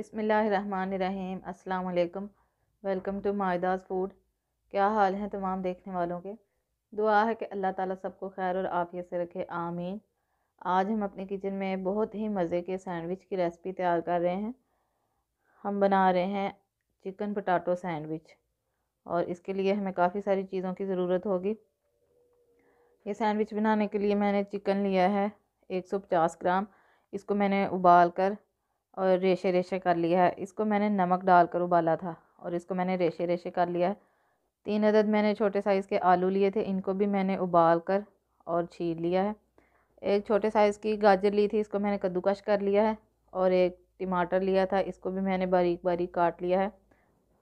बिसमीम् अल्लाम welcome to मायदास food क्या हाल हैं तमाम देखने वालों के दुआ है कि अल्लाह ताला सबको खैर और आफियत से रखे आमीन आज हम अपने किचन में बहुत ही मज़े के सैंडविच की रेसिपी तैयार कर रहे हैं हम बना रहे हैं चिकन पटाटो सैंडविच और इसके लिए हमें काफ़ी सारी चीज़ों की ज़रूरत होगी ये सैंडविच बनाने के लिए मैंने चिकन लिया है पचास ग्राम इसको मैंने उबाल कर और रेशे रेशे कर लिया है इसको मैंने नमक डाल कर उबाला था और इसको मैंने रेशे रेशे कर लिया है तीन अदद मैंने छोटे साइज़ के आलू लिए थे इनको भी मैंने उबाल कर और छील लिया है एक छोटे साइज़ की गाजर ली थी इसको मैंने कद्दूकश कर लिया है और एक टमाटर लिया था इसको भी मैंने बारीक बारीक काट लिया है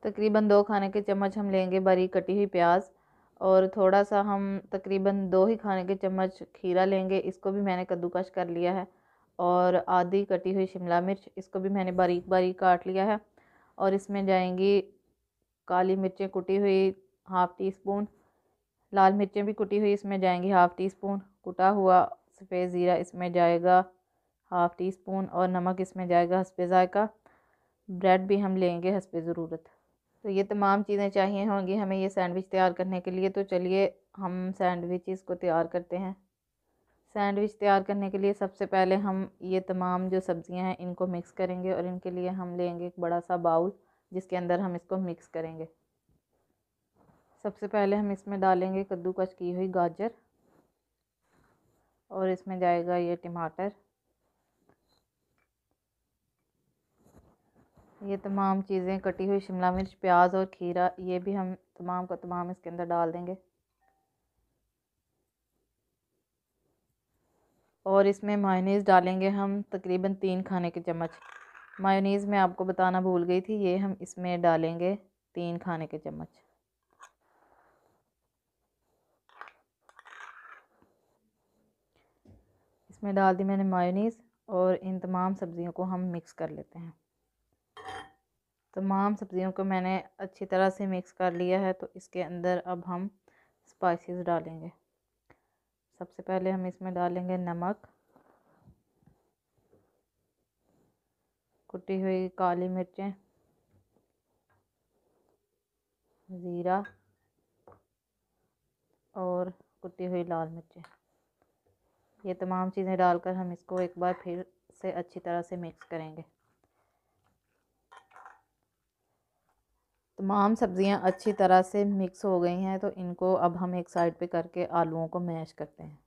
तकरीबन दो खाने के चम्मच हम लेंगे बारीक कटी हुई प्याज और थोड़ा सा हम तकरीबन दो ही खाने के चम्मच खीरा लेंगे इसको भी मैंने कद्दूकश कर लिया है और आधी कटी हुई शिमला मिर्च इसको भी मैंने बारीक बारीक काट लिया है और इसमें जाएंगी काली मिर्चें कुटी हुई हाफ़ टी स्पून लाल मिर्चें भी कुटी हुई इसमें जाएंगी हाफ़ टी स्पून कुटा हुआ सफ़ेद ज़ीरा इसमें जाएगा हाफ़ टी स्पून और नमक इसमें जाएगा हंसपे ज़ायका ब्रेड भी हम लेंगे हंसपे ज़रूरत तो ये तमाम चीज़ें चाहिए होंगी हमें ये सैंडविच तैयार करने के लिए तो चलिए हम सैंडविच इसको तैयार करते हैं सैंडविच तैयार करने के लिए सबसे पहले हम ये तमाम जो सब्ज़ियां हैं इनको मिक्स करेंगे और इनके लिए हम लेंगे एक बड़ा सा बाउल जिसके अंदर हम इसको मिक्स करेंगे सबसे पहले हम इसमें डालेंगे कद्दूकश की हुई गाजर और इसमें जाएगा ये टमाटर ये तमाम चीज़ें कटी हुई शिमला मिर्च प्याज और खीरा ये भी हम तमाम का तमाम इसके अंदर डाल देंगे और इसमें मायोनीज़ डालेंगे हम तकरीबन तीन खाने के चम्मच मायोनीज़ मैं आपको बताना भूल गई थी ये हम इसमें डालेंगे तीन खाने के चम्मच इसमें डाल दी मैंने मायोनीज़ और इन तमाम सब्ज़ियों को हम मिक्स कर लेते हैं तमाम सब्ज़ियों को मैंने अच्छी तरह से मिक्स कर लिया है तो इसके अंदर अब हम स्पाइसेस डालेंगे सबसे पहले हम इसमें डालेंगे नमक कुटी हुई काली मिर्चें ज़ीरा और कुटी हुई लाल मिर्चें ये तमाम चीज़ें डालकर हम इसको एक बार फिर से अच्छी तरह से मिक्स करेंगे तमाम सब्ज़ियाँ अच्छी तरह से मिक्स हो गई हैं तो इनको अब हम एक साइड पे करके आलूओं को मैश करते हैं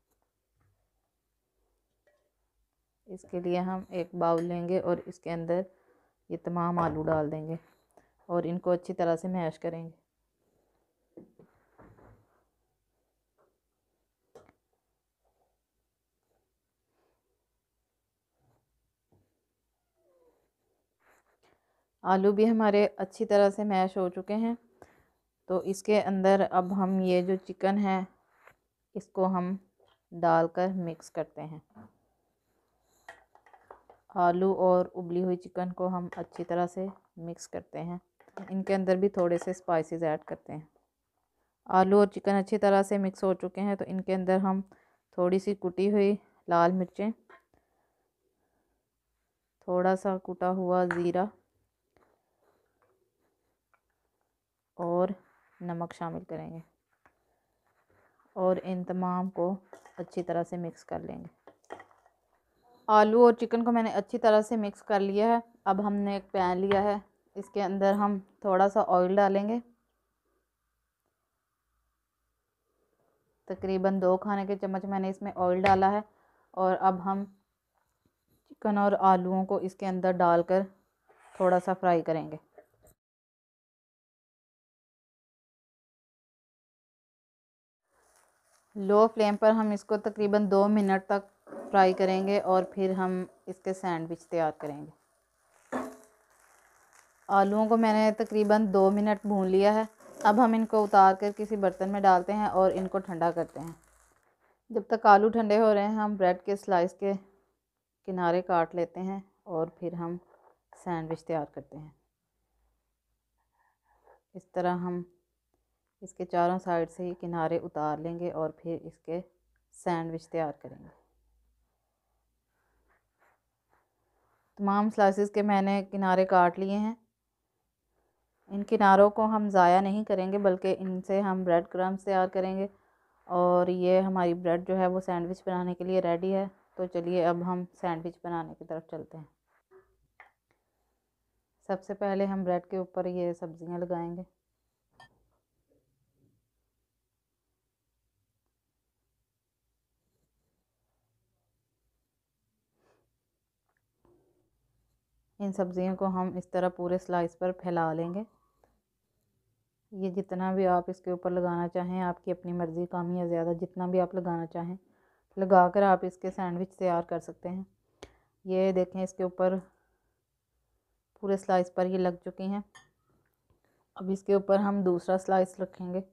इसके लिए हम एक बाउल लेंगे और इसके अंदर ये तमाम आलू डाल देंगे और इनको अच्छी तरह से मैश करेंगे आलू भी हमारे अच्छी तरह से मैश हो चुके हैं तो इसके अंदर अब हम ये जो चिकन है इसको हम डालकर मिक्स करते हैं आलू और उबली हुई चिकन को हम अच्छी तरह से मिक्स करते हैं इनके अंदर भी थोड़े से स्पाइसेस ऐड करते हैं आलू और चिकन अच्छी तरह से मिक्स हो चुके हैं तो इनके अंदर हम थोड़ी सी कुटी हुई लाल मिर्चें थोड़ा सा कुटा हुआ ज़ीरा और नमक शामिल करेंगे और इन तमाम को अच्छी तरह से मिक्स कर लेंगे आलू और चिकन को मैंने अच्छी तरह से मिक्स कर लिया है अब हमने एक पैन लिया है इसके अंदर हम थोड़ा सा ऑयल डालेंगे तकरीबन दो खाने के चम्मच मैंने इसमें ऑयल डाला है और अब हम चिकन और आलूओं को इसके अंदर डालकर थोड़ा सा फ्राई करेंगे लो फ्लेम पर हम इसको तकरीबन दो मिनट तक फ्राई करेंगे और फिर हम इसके सैंडविच तैयार करेंगे आलूओं को मैंने तकरीबन दो मिनट भून लिया है अब हम इनको उतार कर किसी बर्तन में डालते हैं और इनको ठंडा करते हैं जब तक आलू ठंडे हो रहे हैं हम ब्रेड के स्लाइस के किनारे काट लेते हैं और फिर हम सैंडविच तैयार करते हैं इस तरह हम इसके चारों साइड से ही किनारे उतार लेंगे और फिर इसके सैंडविच तैयार करेंगे तमाम स्लाइसिस के मैंने किनारे काट लिए हैं इन किनारों को हम ज़ाया नहीं करेंगे बल्कि इनसे हम ब्रेड क्रम्स तैयार करेंगे और ये हमारी ब्रेड जो है वो सैंडविच बनाने के लिए रेडी है तो चलिए अब हम सैंडविच बनाने की तरफ चलते हैं सबसे पहले हम ब्रेड के ऊपर ये सब्ज़ियाँ लगाएंगे इन सब्ज़ियों को हम इस तरह पूरे स्लाइस पर फैला लेंगे ये जितना भी आप इसके ऊपर लगाना चाहें आपकी अपनी मर्ज़ी कम या ज़्यादा जितना भी आप लगाना चाहें लगा कर आप इसके सैंडविच तैयार कर सकते हैं ये देखें इसके ऊपर पूरे स्लाइस पर ये लग चुकी हैं अब इसके ऊपर हम दूसरा स्लाइस रखेंगे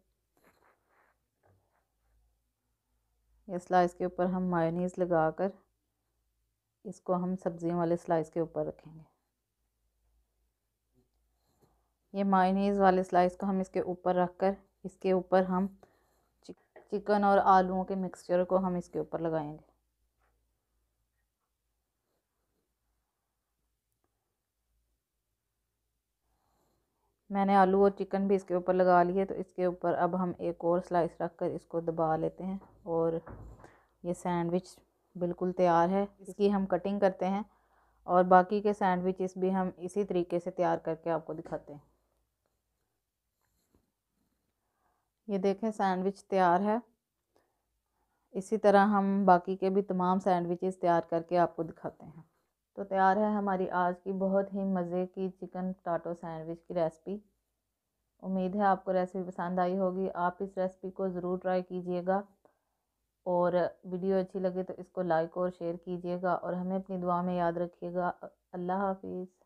ये स्लाइस के ऊपर हम मायोनीज़ लगा कर इसको हम सब्ज़ियों वाले स्लाइस के ऊपर रखेंगे ये मायनीज़ वाले स्लाइस को हम इसके ऊपर रख कर इसके ऊपर हम चिकन और आलूओं के मिक्सचर को हम इसके ऊपर लगाएंगे मैंने आलू और चिकन भी इसके ऊपर लगा लिए तो इसके ऊपर अब हम एक और स्लाइस रख कर इसको दबा लेते हैं और ये सैंडविच बिल्कुल तैयार है इसकी हम कटिंग करते हैं और बाकी के सैंडविचेस भी हम इसी तरीके से तैयार करके आपको दिखाते हैं ये देखें सैंडविच तैयार है इसी तरह हम बाकी के भी तमाम सैंडविचेस तैयार करके आपको दिखाते हैं तो तैयार है हमारी आज की बहुत ही मज़े की चिकन पटाटो सैंडविच की रेसिपी उम्मीद है आपको रेसिपी पसंद आई होगी आप इस रेसिपी को ज़रूर ट्राई कीजिएगा और वीडियो अच्छी लगे तो इसको लाइक और शेयर कीजिएगा और हमें अपनी दुआ में याद रखिएगा अल्लाह हाफिज़